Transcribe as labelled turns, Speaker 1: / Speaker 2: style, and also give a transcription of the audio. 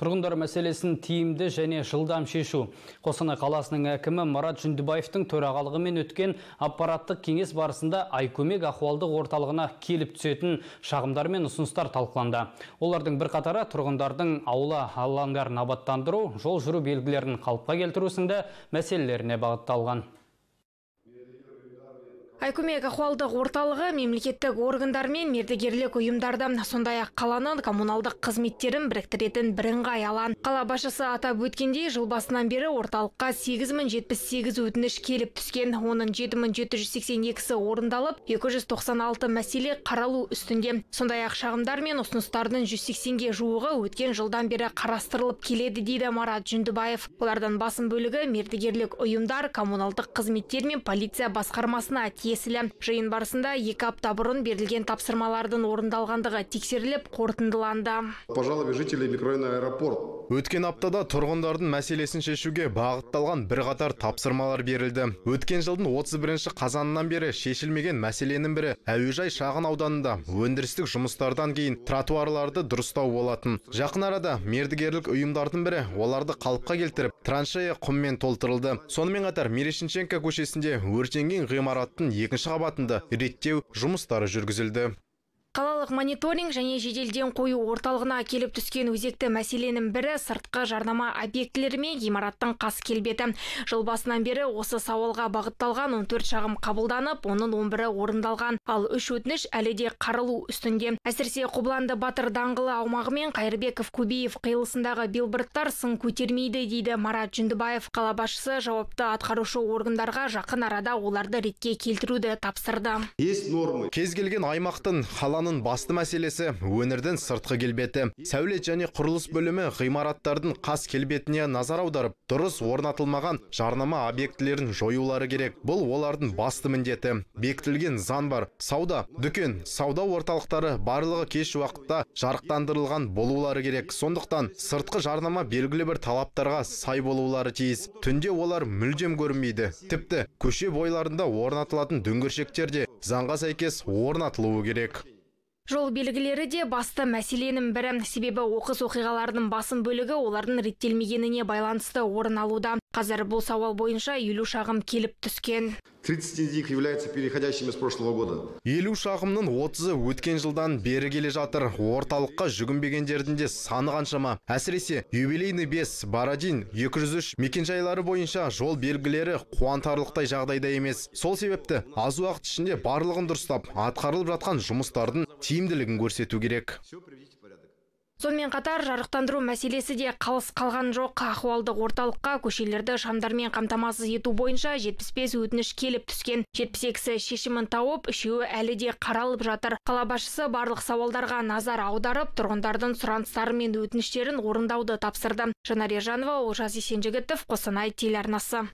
Speaker 1: тұрғындар мәселесін тиімді және жылдам шешу қостанай қаласының әкімі марат жүндібаевтың төрағалығымен өткен аппараттық кеңес барысында айкөмек ахуалдық орталығына келіп түсетін шағымдар мен ұсыныстар талқыланды олардың бірқатары тұрғындардың аула алаңдарын абаттандыру жол жүру белгілерін қалыпқа келтіру сынды мәселелеріне бағытталған
Speaker 2: Айкумек ахуалдық орталығы мемлекеттік органдар мен мердігерлік ұйымдарды сондай ақ қаланың коммуналдық қызметтерін біріктіретін бірыңғай аялан. қала басшысы атап өткендей жыл басынан бері орталыққа 8.078 өтініш келіп түскен оның 7.782-сі орындалып 296 мәселе қаралу үстінде сондай ақ шағымдар мен ұсыныстардың 180-ге жуығы өткен жылдан бері қарастырылып келеді дейді марат жүндібаев олардан басым бөлігі мердігерлік ұйымдар коммуналдық қызметтер мен полиция басқармасына тиесілі жиын барысында екі апта бұрын берілген тапсырмалардың орындалғандығы тексеріліп қорытындыланды
Speaker 1: по жалобе жителей микрорайона аэропорт Өткен аптада тұрғындардың мәселесін шешуге бағытталған бірқатар тапсырмалар берілді. Өткен жылдың 31 қазанынан бері шешілмеген мәселенің бірі әуежай шағын ауданында өндірістік жұмыстардан кейін тротуарларды дұрыстау болатын. Жақын арада мердігерлік ұйымдардың бірі оларды қалыпқа келтіріп, траншея құммен толтырылды. Сонымен қатар Мерешенченко көшесінде өртенген ғимараттың екінші қабатында реттеу жұмыстары жүргізілді
Speaker 2: қалалық мониторинг және жеделден қою орталығына келіп түскен өзекті мәселенің бірі сыртқы жарнама объектілері мен ғимараттың қас келбеті жыл басынан бері осы сауалға бағытталған 14 шағым қабылданып оның 11-і орындалған ал үш өтініш әлі де қарылу үстінде әсіресе қобыланды батыр даңғылы аумағы мен қайырбеков көбеев қиылысындағы билбордтар сын көтермейді дейді марат жүндібаев қала басшысы жауапты атқарушы органдарға жақын арада оларды ретке келтіруді тапсырды
Speaker 1: есть нормы кез келген аймақтың қаланы басты мәселесі өңірдің сыртқы келбеті сәулет және құрылыс бөлімі ғимараттардың қас келбетіне назар аударып дұрыс орнатылмаған жарнама объектілерін жоюлары керек бұл олардың басты міндеті бекітілген зан бар сауда дүкен сауда орталықтары барлығы кеш уақытта жарықтандырылған болулары керек сондықтан сыртқы жарнама белгілі бір талаптарға сай болулары тиіс түнде олар мүлдем көрінбейді тіпті көше бойларында орнатылатын дүңгіршектер де заңға сәйкес орнатылуы керек
Speaker 2: жол белгілері де басты мәселенің бірі себебі оқыс оқиғалардың басым бөлігі олардың реттелмегеніне байланысты орын алуда Қазір бұл сауал бойынша елу шағым келіп түскен.
Speaker 1: 30 из них переходящими с прошлого года. Елу шағымның 30-ы өткен жылдан бері келе жатыр. Орталыққа жүгінбегендердің де саны қаншама. Әсіресе юбилейный 5, Бородин, 203 мекенжайлары бойынша жол белгілері қуантарлықтай жағдайда емес. Сол себепті аз уақыт ішінде барлығын дұрыстап атқарылып жатқан жұмыстардың тиімділігін көрсету керек
Speaker 2: сонымен қатар жарықтандыру мәселесі де қалыс қалған жоқ ахуалдық орталыққа көшелерді шамдармен қамтамасыз ету бойынша 75 өтініш келіп түскен 72-сі шешімін тауып үшеуі әлі де қаралып жатыр қала басшысы барлық сауалдарға назар аударып тұрғындардың сұраныстары мен өтініштерін орындауды тапсырды жанар ержанова олжас есенжігітов қостанай телеарнасы